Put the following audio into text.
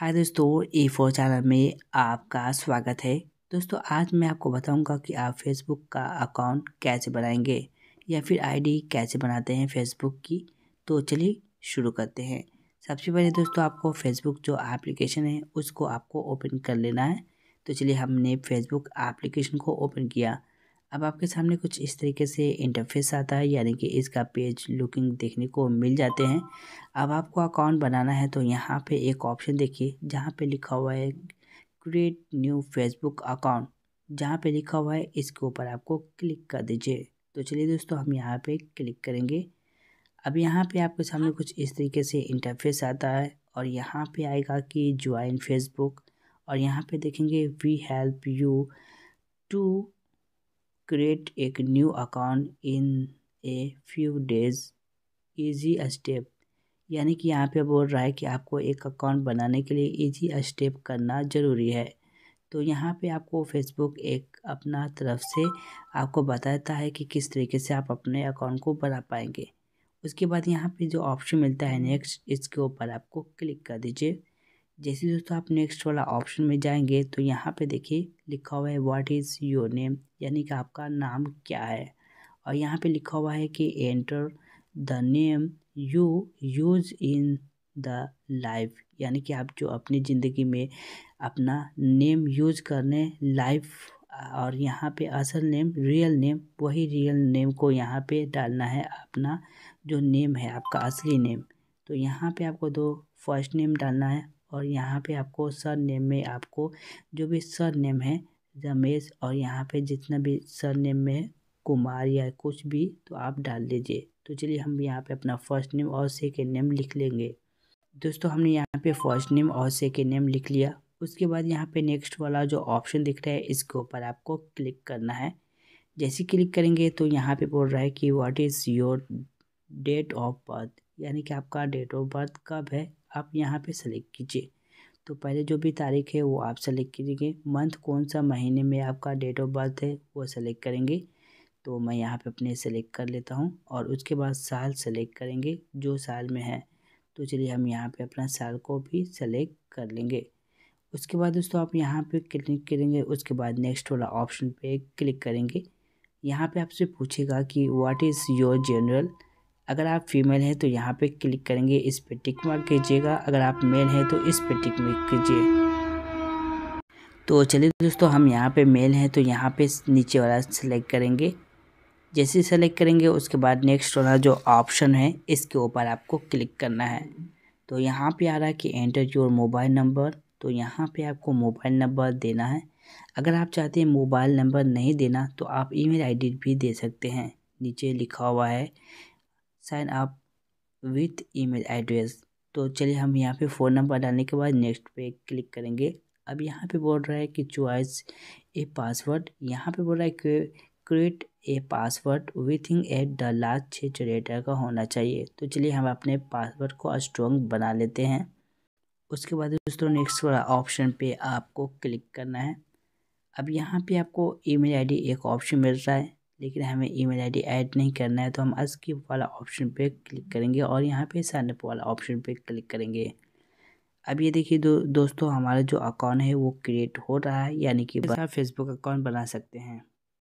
हाय दोस्तों ई four channel में आपका स्वागत है दोस्तों आज मैं आपको बताऊंगा कि आप फेसबुक का अकाउंट कैसे बनाएंगे या फिर आईडी कैसे बनाते हैं फेसबुक की तो चलिए शुरू करते हैं सबसे पहले दोस्तों आपको फेसबुक जो एप्लीकेशन है उसको आपको ओपन कर लेना है तो चलिए हमने फेसबुक एप्लीकेशन को ओपन किया अब आपके सामने कुछ इस तरीके से इंटरफेस आता है यानी कि इसका पेज लुकिंग देखने को मिल जाते हैं अब आपको अकाउंट बनाना है तो यहाँ पे एक ऑप्शन देखिए जहाँ पे लिखा हुआ है क्रिएट न्यू फेसबुक अकाउंट जहाँ पे लिखा हुआ है इसके ऊपर आपको क्लिक कर दीजिए तो चलिए दोस्तों हम यहाँ पर क्लिक करेंगे अब यहाँ पर आपके सामने कुछ इस तरीके से इंटरफेस आता है और यहाँ पर आएगा कि ज्वाइन फेसबुक और यहाँ पे देखेंगे we help you to create a new account in a few days easy step यानी कि यहाँ पे बोल रहा है कि आपको एक अकाउंट बनाने के लिए इजी स्टेप करना ज़रूरी है तो यहाँ पे आपको फेसबुक एक अपना तरफ से आपको बताता है कि किस तरीके से आप अपने अकाउंट को बना पाएंगे उसके बाद यहाँ पे जो ऑप्शन मिलता है नेक्स्ट इसके ऊपर आपको क्लिक कर दीजिए जैसे दोस्तों आप नेक्स्ट वाला ऑप्शन में जाएंगे तो यहाँ पे देखिए लिखा हुआ है व्हाट इज़ योर नेम यानी कि आपका नाम क्या है और यहाँ पे लिखा हुआ है कि enter the name you use in the life यानी कि आप जो अपनी ज़िंदगी में अपना नेम यूज करने लाइफ और यहाँ पे असल नेम रियल नेम वही रियल नेम को यहाँ पे डालना है अपना जो नेम है आपका असली नेम तो यहाँ पे आपको दो फर्स्ट नेम डालना है और यहाँ पे आपको सर नेम में आपको जो भी सर नेम है रमेश और यहाँ पे जितना भी सर नेम में है कुमार या कुछ भी तो आप डाल दीजिए तो चलिए हम यहाँ पे अपना फर्स्ट नेम और सेकेंड नेम लिख लेंगे दोस्तों हमने यहाँ पे फर्स्ट नेम और सेकेंड नेम लिख लिया उसके बाद यहाँ पे नेक्स्ट वाला जो ऑप्शन दिख रहा है इसके ऊपर आपको क्लिक करना है जैसे क्लिक करेंगे तो यहाँ पे बोल रहा है कि what is your date of birth यानी कि आपका डेट ऑफ बर्थ कब है आप यहाँ पे सेलेक्ट कीजिए तो पहले जो भी तारीख है वो आप सेलेक्ट कीजिए मंथ कौन सा महीने में आपका डेट ऑफ बर्थ है वो सेलेक्ट करेंगे तो मैं यहाँ पे अपने सेलेक्ट कर लेता हूँ और उसके बाद साल सेलेक्ट करेंगे जो साल में है तो चलिए हम यहाँ पे अपना साल को भी सेलेक्ट कर लेंगे उसके बाद दोस्तों आप यहाँ पे क्लिक करेंगे उसके बाद नेक्स्ट वाला ऑप्शन पे क्लिक करेंगे यहाँ पे आपसे पूछेगा कि व्हाट इज़ योर जनरल अगर आप फीमेल हैं तो यहाँ पे क्लिक करेंगे इस पर टिक मार्क कीजिएगा अगर आप मेल हैं तो इस पर टिक मार्क कीजिए तो चलिए दोस्तों हम यहाँ पे मेल हैं तो यहाँ पे नीचे वाला सेलेक्ट करेंगे जैसे सेलेक्ट करेंगे उसके बाद नेक्स्ट वाला जो ऑप्शन है इसके ऊपर आपको क्लिक करना है तो यहाँ पे आ रहा है कि एंटर योर मोबाइल नंबर तो यहाँ पे आपको मोबाइल नंबर देना है अगर आप चाहते हैं मोबाइल नंबर नहीं देना तो आप ईमेल आईडी भी दे सकते हैं नीचे लिखा हुआ है sign up with email address तो चलिए हम यहाँ पे फ़ोन नंबर डालने के बाद नेक्स्ट पे क्लिक करेंगे अब यहाँ पे बोल रहा है कि चॉइस ए पासवर्ड यहाँ पे बोल रहा है कि create a password within at the last छः चरेटर का होना चाहिए तो चलिए हम अपने पासवर्ड को स्ट्रॉन्ग बना लेते हैं उसके बाद दोस्तों नेक्स्ट वाला ऑप्शन पे आपको क्लिक करना है अब यहाँ पे आपको ईमेल आईडी एक ऑप्शन मिल रहा है लेकिन हमें ईमेल आईडी ऐड नहीं करना है तो हम अस्किप वाला ऑप्शन पे क्लिक करेंगे और यहाँ पे साइनअप वाला ऑप्शन पे क्लिक करेंगे अब ये देखिए दो दोस्तों हमारा जो अकाउंट है वो क्रिएट हो रहा है यानी कि फेसबुक अकाउंट बना सकते हैं